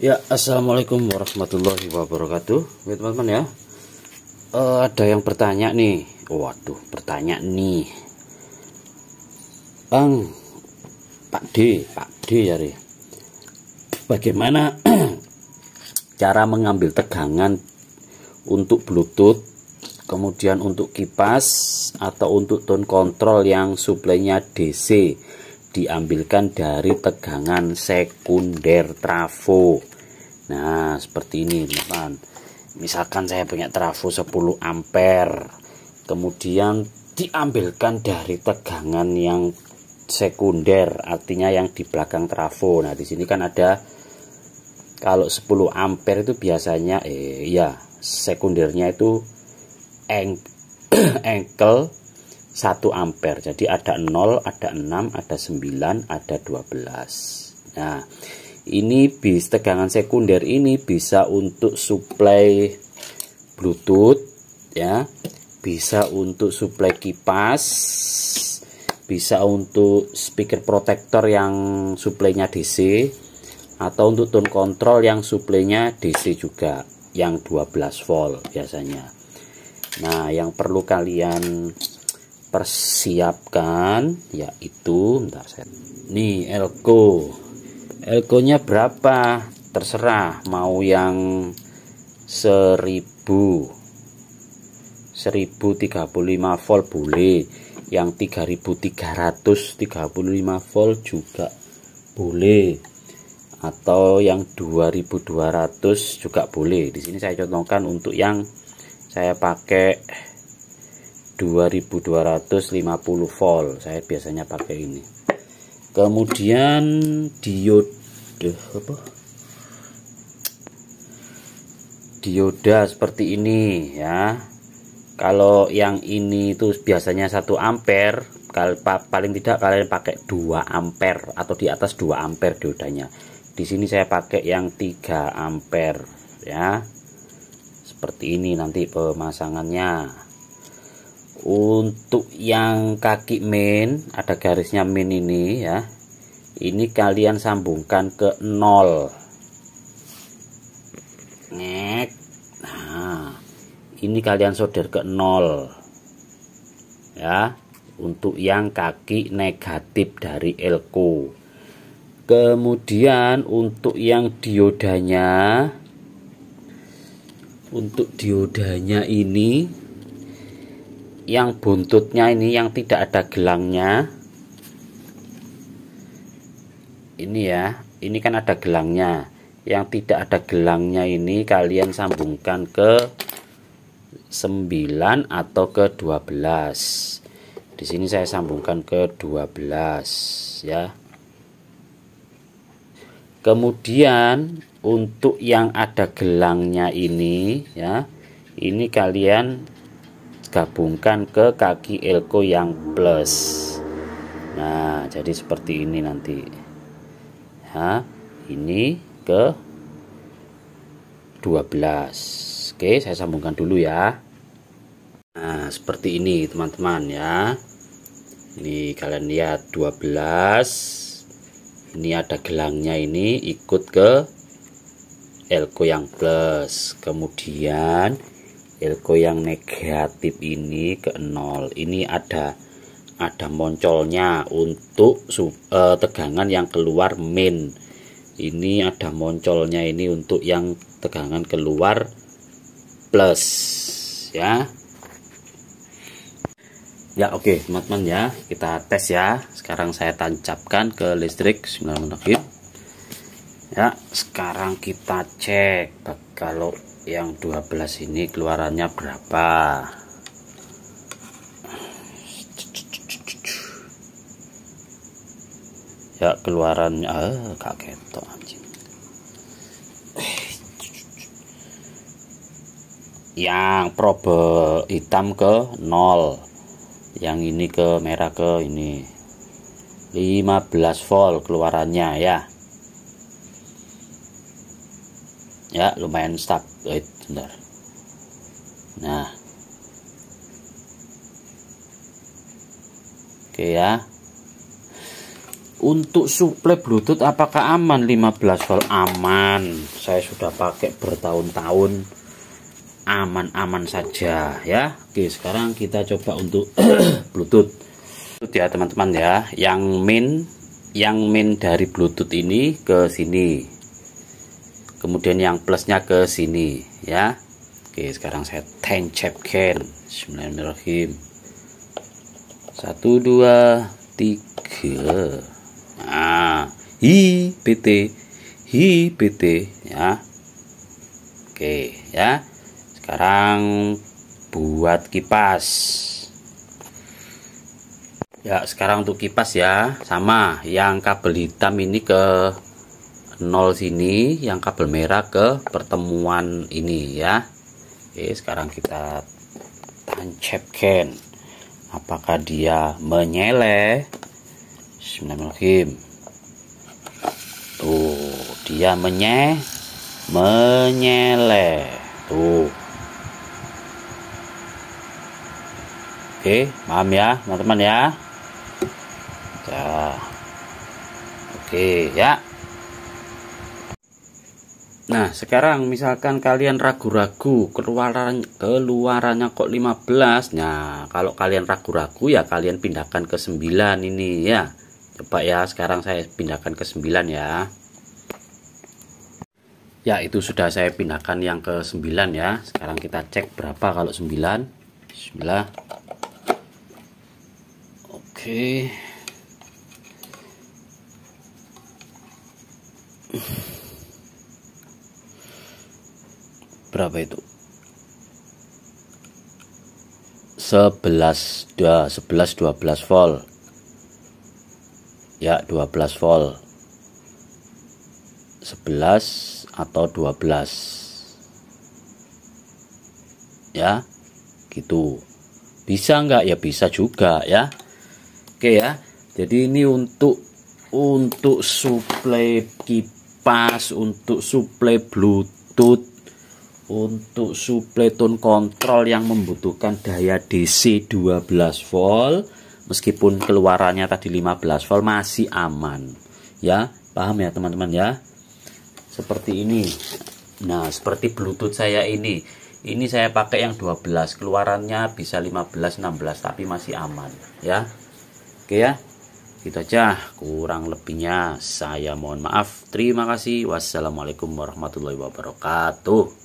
Ya, assalamualaikum warahmatullahi wabarakatuh. Ya, teman-teman ya. E, ada yang bertanya nih. Waduh, bertanya nih. Bang, Pak D, Pak D ya. Re. Bagaimana cara mengambil tegangan untuk bluetooth, kemudian untuk kipas atau untuk tone control yang suplainya DC? diambilkan dari tegangan sekunder trafo nah seperti ini teman misalkan saya punya trafo 10 ampere kemudian diambilkan dari tegangan yang sekunder artinya yang di belakang trafo nah di sini kan ada kalau 10 ampere itu biasanya eh ya sekundernya itu eng 1 ampere. Jadi ada 0, ada 6, ada 9, ada 12. Nah, ini bis tegangan sekunder ini bisa untuk supply bluetooth ya, bisa untuk supply kipas, bisa untuk speaker protector yang suplainya DC atau untuk tone control yang suplainya DC juga yang 12 volt biasanya. Nah, yang perlu kalian persiapkan yaitu bentar saya nih elko elko nya berapa terserah mau yang 1000 1035 volt boleh yang 3335 volt juga boleh atau yang 2200 juga boleh di sini saya contohkan untuk yang saya pakai 2250 volt saya biasanya pakai ini kemudian diode apa dioda seperti ini ya kalau yang ini itu biasanya satu ampere paling tidak kalian pakai 2 ampere atau di atas 2 ampere diodanya di sini saya pakai yang 3 ampere ya seperti ini nanti pemasangannya untuk yang kaki main ada garisnya main ini ya ini kalian sambungkan ke 0 Nek. nah ini kalian solder ke 0 ya untuk yang kaki negatif dari elko kemudian untuk yang diodanya untuk diodanya ini yang buntutnya ini yang tidak ada gelangnya ini ya ini kan ada gelangnya yang tidak ada gelangnya ini kalian sambungkan ke 9 atau ke 12 di sini saya sambungkan ke 12 ya kemudian untuk yang ada gelangnya ini ya ini kalian gabungkan ke kaki elko yang plus nah jadi seperti ini nanti ya ini ke 12 oke saya sambungkan dulu ya nah seperti ini teman-teman ya ini kalian lihat 12 ini ada gelangnya ini ikut ke elko yang plus kemudian elko yang negatif ini ke nol ini ada ada moncolnya untuk sub, eh, tegangan yang keluar min ini ada moncolnya ini untuk yang tegangan keluar plus ya ya oke okay, teman-teman ya kita tes ya sekarang saya tancapkan ke listrik 9 menit ya sekarang kita cek kalau yang 12 ini keluarannya berapa ya keluaran ah eh, kaget toh anjing yang probe hitam ke nol, yang ini ke merah ke ini 15 volt keluarannya ya ya lumayan stuck wait bentar nah oke ya untuk suplai bluetooth apakah aman 15 volt aman saya sudah pakai bertahun-tahun aman-aman saja ya oke sekarang kita coba untuk bluetooth ya teman-teman ya yang min yang min dari bluetooth ini ke sini kemudian yang plusnya ke sini ya oke sekarang saya tancapkan bismillahirrahmanirrahim satu dua tiga nah hi pt hi pt ya oke ya sekarang buat kipas ya sekarang untuk kipas ya sama yang kabel hitam ini ke nol sini yang kabel merah ke pertemuan ini ya oke sekarang kita tancapkan apakah dia menyeleh Bismillahirrahmanirrahim tuh dia menye menyeleh tuh oke paham ya teman-teman ya ya oke ya Nah, sekarang misalkan kalian ragu-ragu keluaran keluarannya kok 15. Nah, kalau kalian ragu-ragu ya kalian pindahkan ke 9 ini ya. Coba ya, sekarang saya pindahkan ke 9 ya. Ya, itu sudah saya pindahkan yang ke 9 ya. Sekarang kita cek berapa kalau 9. Bismillah. Oke. Okay. berapa itu 11 ya 11 12 volt ya 12 volt 11 atau 12 ya gitu bisa enggak? ya bisa juga ya oke ya jadi ini untuk untuk suplai kipas untuk suplai bluetooth untuk suplai tone kontrol yang membutuhkan daya DC 12 volt meskipun keluarannya tadi 15 volt masih aman ya paham ya teman-teman ya seperti ini nah seperti bluetooth saya ini ini saya pakai yang 12 keluarannya bisa 15 16 tapi masih aman ya oke ya gitu aja kurang lebihnya saya mohon maaf terima kasih wassalamualaikum warahmatullahi wabarakatuh